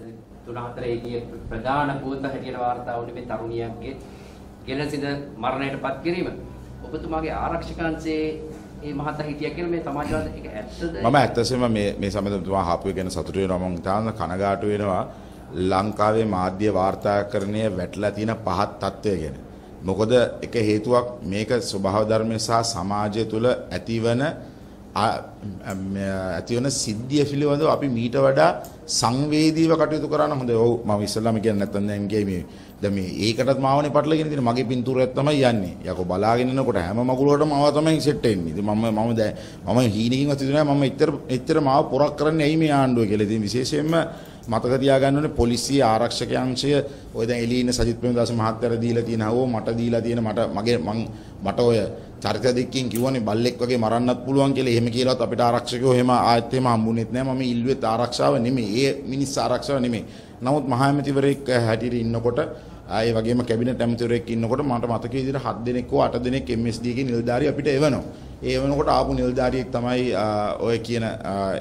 2003 4 ගිය ප්‍රධාන පුවත හැටියට වාර්තා වුණේ මේ තරුණියක්ගේ ගෙලසිඳ මරණයටපත් කිරීම. ඔබතුමාගේ ආරක්ෂකංශයේ මේ මහතා හිටියා කියලා මේ සමාජවාද ඒක ඇත්තද? මම ඇත්තටම මේ මේ සමග තුමා හාපු එක ගැන සතුටු වෙනවා මම තාම කනගාටු වෙනවා. ලංකාවේ මාධ්‍ය වාර්තාකරණය වැටලා තියෙන පහත් තත්ත්වය ගැන. මොකද එක හේතුවක් මේක ස්වභාව ධර්මය සහ සමාජය තුළ ඇතිවන ඇති වෙන සිද්ධිය පිළිබඳව අපි මීට වඩා සංවේදීව කටයුතු කරන්න හොඳයි. ඔව් මම ඉස්සල්ලාම කියන්නේ නැත්තම් දැන් ගියේ මේ දැන් මේ ඒකටත් මාවනේ පටලගෙන තියෙන මගේ පින්තූරයක් තමයි යන්නේ. යකෝ බලාගෙන ඉන්නකොට හැම මගුලකටම ආව තමයි සෙට් වෙන්නේ. ඉතින් මම මම දැන් මම හීනකින්වත් හිතුනේ මම එච්චර එච්චර මාව පොරක් කරන්නේ ඇයි මේ ආණ්ඩුව කියලා. ඉතින් විශේෂයෙන්ම මතක තියාගන්න ඕනේ පොලිසිය ආරක්ෂක අංශය ඔය දැන් එළියේ ඉන්න සජිත් ප්‍රේමදාස මහත්තයා දීලා තියෙන හවෝ මට දීලා තියෙන මට මගේ මං මට ඔය චරිත දෙකකින් කිව්වනේ බල්ලෙක් වගේ මරන්නත් පුළුවන් කියලා එහෙම කියලාත් අපිට ආරක්ෂකයෝ එහෙම ආයෙත් එහෙම හම්බුනේත් නෑ මම ඉල්ලුවෙත් ආරක්ෂාව නෙමෙයි ඒ මිනිස් ආරක්ෂාව නෙමෙයි නමුත් මහා ඇමතිවරයෙක් හැටියට ඉන්නකොට ඒ වගේම කැබිනට් ඇමතිවරයෙක් ඉන්නකොට මට මතකයි විදිහට 7 දෙනෙක් හෝ 8 දෙනෙක් MSD එකේ නිලධාරී අපිට එවනවා ඒ වෙනකොට ආපු නිලධාරියෙක් තමයි ඔය කියන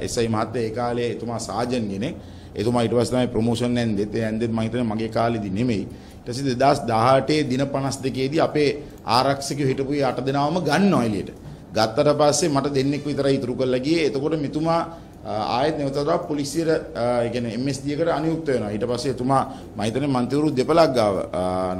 එස්ఐ මහත්තයා ඒ කාලේ එතුමා සාජන් කෙනෙක් එතුමා ඊට පස්සේ තමයි ප්‍රොමෝෂන් ඇන්දෙත් ඒ ඇන්දෙත් මම හිතන්නේ මගේ කාලෙදි නෙමෙයි ඊට පස්සේ 2018 දින 52 දී අපේ ආරක්ෂකයෝ හිටපු 8 දෙනාම ගන්නවා එළියට ගත්තට පස්සේ මට දෙන්නෙක් විතරයි ඉතුරු කරලා ගියේ එතකොට මෙතුමා ආයෙත් නැවතත් පොලිසියට ඒ කියන්නේ MSD එකට අනියුක්ත වෙනවා. ඊට පස්සේ එතුමා මම හිතන්නේ මන්ත්‍රීවරු දෙපළක් ගාව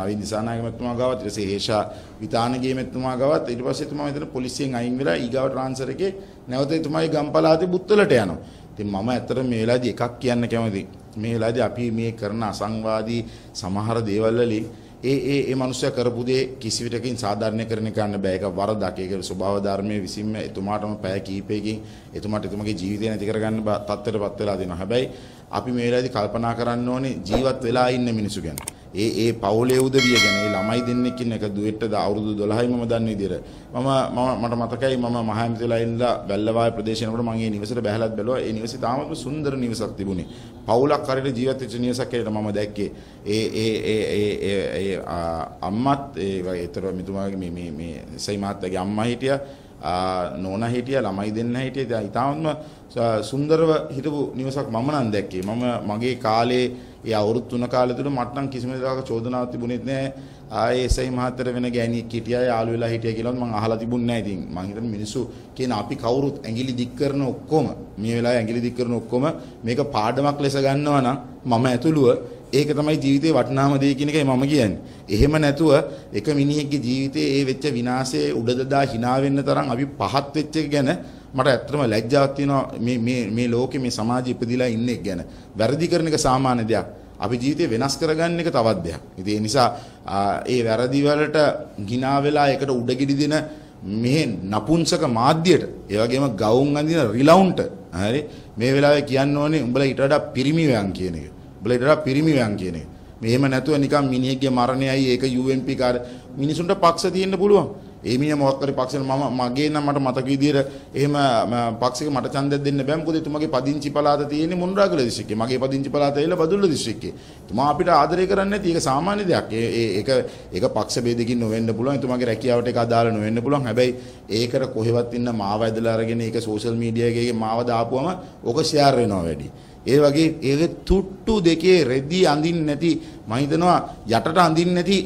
නවීන් දිසානායක මැතිතුමා ගාවත් ඊට පස්සේ හේෂා විතානගේ මැතිතුමා ගාවත් ඊට පස්සේ එතුමා මම හිතන්නේ පොලිසියෙන් අයින් වෙලා ඊගාව ට්‍රාන්ස්ෆර් එකේ නැවත එතුමාගේ ගම්පලාතේ බුත්තලට යනවා. ඉතින් මම ඇත්තට මේ වෙලාවේදී එකක් කියන්න කැමතියි. මේ වෙලාවේදී අපි මේ කරන අසංවාදී සමහර දේවල් වලින් ඒ ඒ ඒ මනුස්සයා කරපු දේ කිසි විටකින් සාධාරණීකරණය කරන්න බෑ. ඒක වරදක්. ඒක ස්වභාව ධර්මයේ විසින්ම එතුමාටම පැය කිහිපයකින් එතුමාට එතුමගේ ජීවිතය නැති කරගන්න තත්ත්වයටපත් වෙලා දෙනවා. හැබැයි අපි මේ වෙලාවේදී කල්පනා කරන්න ඕනේ ජීවත් වෙලා ඉන්න මිනිස්සු ගැන. ඒ ඒ පවුලේ උදවිය ගැන ඒ ළමයි දෙන්නෙක් ඉන්න එක දුවෙට්ටද අවුරුදු 12යි මම දන්න විදිහට මම මම මට මතකයි මම මහහැමතිලා ඉඳලා බැල්ලවාය ප්‍රදේශයනකොට මම ඒ නිවසට බැහැලත් බැලුවා ඒ නිවසේ තාමත් සුන්දර නිවසක් තිබුණේ පවුලක් හරියට ජීවත් වෙච්ච නිවසක් කියලා මම දැක්කේ ඒ ඒ ඒ ඒ ඒ අම්මත් ඒ වගේතර මිතුමාගේ මේ මේ මේ සයි මහත්තයාගේ අම්මා හිටියා නෝනා හිටියා ළමයි දෙන්න හිටියා ඉතාමත්ම සුන්දරව හිටපු නිවසක් මම නම් දැක්කේ මම මගේ කාලේ ඒ අවුරුදු තුන කාලය තුල මට නම් කිසිම දායක චෝදනාවක් තිබුණෙත් නැහැ. ආයේ එසයි මහත්තර වෙන ගෑණියෙක් හිටියා යාළු වෙලා හිටියා කියලාත් මම අහලා තිබුණ නැහැ. ඉතින් මම හිතන්නේ මිනිස්සු කියන අපි කවුරුත් ඇඟිලි දික් කරන ඔක්කොම මේ වෙලාවේ ඇඟිලි දික් කරන ඔක්කොම මේක පාඩමක් ලෙස ගන්නවා නම් මම ඇතුළුව ඒක තමයි ජීවිතේ වටිනාම දේ කියන එකයි මම කියන්නේ. එහෙම නැතුව එක මිනිහෙක්ගේ ජීවිතේ ඒ වෙච්ච විනාශයේ උඩදදා hina වෙන්න තරම් අපි පහත් වෙච්ච එක ගැන මට ඇත්තටම ලැජ්ජාවක් තියෙනවා මේ මේ මේ ලෝකේ මේ සමාජයේ ඉපදිලා ඉන්නේ ගැන. වැරදි කරන එක සාමාන්‍ය දෙයක්. අපි ජීවිතේ වෙනස් කරගන්න එක තවත් දෙයක්. ඉතින් ඒ නිසා ඒ වැරදි වලට ගිනා වෙලා ඒකට උඩගිඩි දෙන මේ නපුංසක මාධ්‍යයට ඒ වගේම ගවුම් අඳින රිලවුන්ට හරි මේ වෙලාවේ කියන්න ඕනේ උඹලා ඊට වඩා පිරිමිවයන් කියන එක. උඹලා ඊට වඩා පිරිමිවයන් කියන එක. මෙහෙම නැතුව නිකන් මිනිහෙක්ගේ මරණයයි ඒක UMP කාර මිනිසුන්ට පක්ෂ තියෙන්න පුළුවන්. ඒ මිනිහා මොකක් හරි පක්ෂෙන් මම මගේ නම් මට මතක විදියට එහෙම පක්ෂික මට ඡන්දයක් දෙන්න බෑ මොකද එතුමාගේ පදිංචි පළාත තියෙන්නේ මොණරාගල දිස්ත්‍රික්කේ මගේ පදිංචි පළාත ඇවිල්ලා බදුල්ල දිස්ත්‍රික්කේ එතුමා අපිට ආදරය කරන්නේ නැති ඒක සාමාන්‍ය දෙයක් ඒ ඒක ඒක පක්ෂ ભેදකින් නොවෙන්න පුළුවන් එතුමාගේ රැකියාවට ඒක අදාළ නොවෙන්න පුළුවන් හැබැයි ඒකට කොහෙවත් ඉන්න මාව ඇදලා අරගෙන ඒක සෝෂල් මීඩියා එකේ මාව දාපුවම ඕක ෂෙයාර් වෙනවා වැඩි ඒ වගේ ඒකේ තුට්ටු දෙකේ රෙදි අඳින්නේ නැති මම හිතනවා යටට අඳින්නේ නැති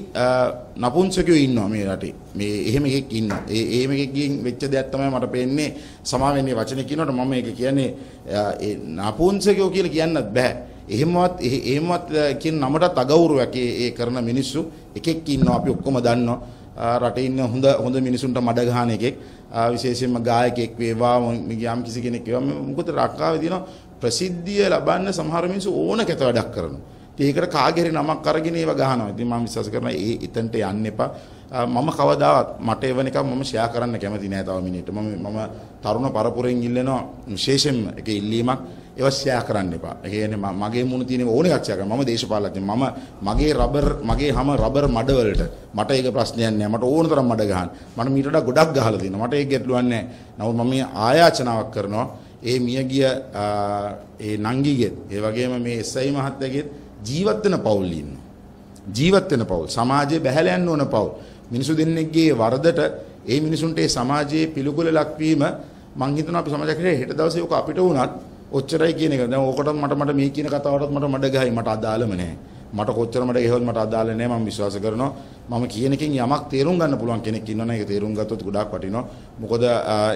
නපුංසකයෝ ඉන්නවා මේ රටේ. මේ එහෙම එකෙක් ඉන්නවා. ඒ එහෙම එකකින් වෙච්ච දෙයක් තමයි මට පේන්නේ. සමා වෙන්නේ වචනේ කියනකොට මම ඒක කියන්නේ ඒ නපුංසකයෝ කියලා කියන්නත් බෑ. එහෙමවත් එහෙමවත් කියන නමටත් අගෞරවයක් ඒ කරන මිනිස්සු එකෙක් ඉන්නවා අපි ඔක්කොම දන්නවා. රටේ ඉන්න හොඳ හොඳ මිනිසුන්ට මඩ ගහන එකෙක් විශේෂයෙන්ම ගායකයෙක් වේවා යම් කිසි කෙනෙක් වේවා මොකද රක්කාවේ තියෙනවා ප්‍රසිද්ධිය ලබන්න සමහර මිනිස්සු ඕන කැත වැඩක් කරනවා. ඉතින් ඒකට කාගෙරි නමක් අරගෙන ඒව ගහනවා. ඉතින් මම විශ්වාස කරනවා ඒ එතනට යන්න එපා. මම කවදාවත් මට එවන එකක් මම ෂෙයා කරන්න කැමති නෑ තව මිනිහට. මම මම තරුණ පරපුරෙන් ඉල්ලනවා විශේෂයෙන්ම ඒක ඉල්ලීමක් ඒවා ෂෙයා කරන්න එපා. ඒ කියන්නේ මගේ මුණ තියෙන ඕන එකක් ෂෙයා කරන්න. මම දේශපාලකයෙක්. මම මගේ රබර් මගේ හැම රබර් මඩ වලට මට ඒක ප්‍රශ්නයක් නෑ. මට ඕන තරම් මඩ ගහන්න. මට මීට වඩා ගොඩක් ගහලා තියෙනවා. මට ඒක ගැටලුවක් නෑ. නමුත් මම ආයාචනාවක් කරනවා. ඒ මියගිය ඒ නංගිගෙත් ඒ වගේම මේ එස්ఐ මහත්තයගෙත් ජීවත් වෙන පවුල් ඉන්න. ජීවත් වෙන පවුල් සමාජයේ බැහැලා යන්න ඕන පවුල්. මිනිසු දෙන්නෙක්ගේ වරදට ඒ මිනිසුන්ට ඒ සමාජයේ පිළිකුල ලක්වීම මං හිතනවා අපි සමාජයක් හැටියට හෙට දවසේ ඔක අපිට වුණත් ඔච්චරයි කියන එක. දැන් ඕකටත් මට මට මේ කියන කතාවටත් මට මඩ ගහයි මට අදාළම නැහැ. මට කොච්චර මට ගෙහවල් මට අදාළ නැහැ මම විශ්වාස කරනවා මම කියන එකෙන් යමක් තේරුම් ගන්න පුළුවන් කෙනෙක් ඉන්නවනේ ඒක තේරුම් ගත්තොත් ගොඩාක් වටිනවා මොකද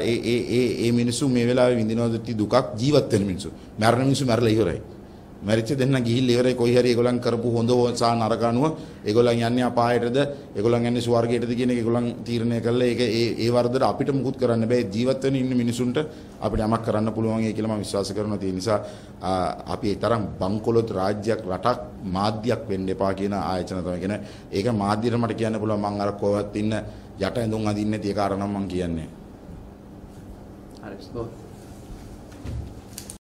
ඒ ඒ ඒ ඒ මිනිස්සු මේ වෙලාවේ විඳිනවා දුක් දුකක් ජීවත් වෙන මිනිස්සු මරණ මිනිස්සු මැරලා ඉවරයි මැරිච්ච දෙන්න ගිහිල්ලා ඉවරයි කොයි හරි ඒගොල්ලන් කරපු හොඳ සහ නරක අනුව ඒගොල්ලන් යන්නේ අපායටද ඒගොල්ලන් යන්නේ ස්වර්ගයටද කියන එක ඒගොල්ලන් තීරණය කළා ඒක ඒ ඒ වර්ධර අපිට මුකුත් කරන්න බෑ ජීවත් වෙන ඉන්න මිනිසුන්ට අපිට යමක් කරන්න පුළුවන් ඒ කියලා මම විශ්වාස කරනවා ඒ නිසා අපි ඒ තරම් බංකොලොත් රාජ්‍යයක් රටක් මාධ්‍යයක් වෙන්න එපා කියන ආයතන තමයි කියන ඒක මාධ්‍යයට මට කියන්න පුළුවන් මම අර කොහොමවත් ඉන්න යට ඇඳුම් අඳින්නේ නැති ඒ කාරණා මම කියන්නේ හරි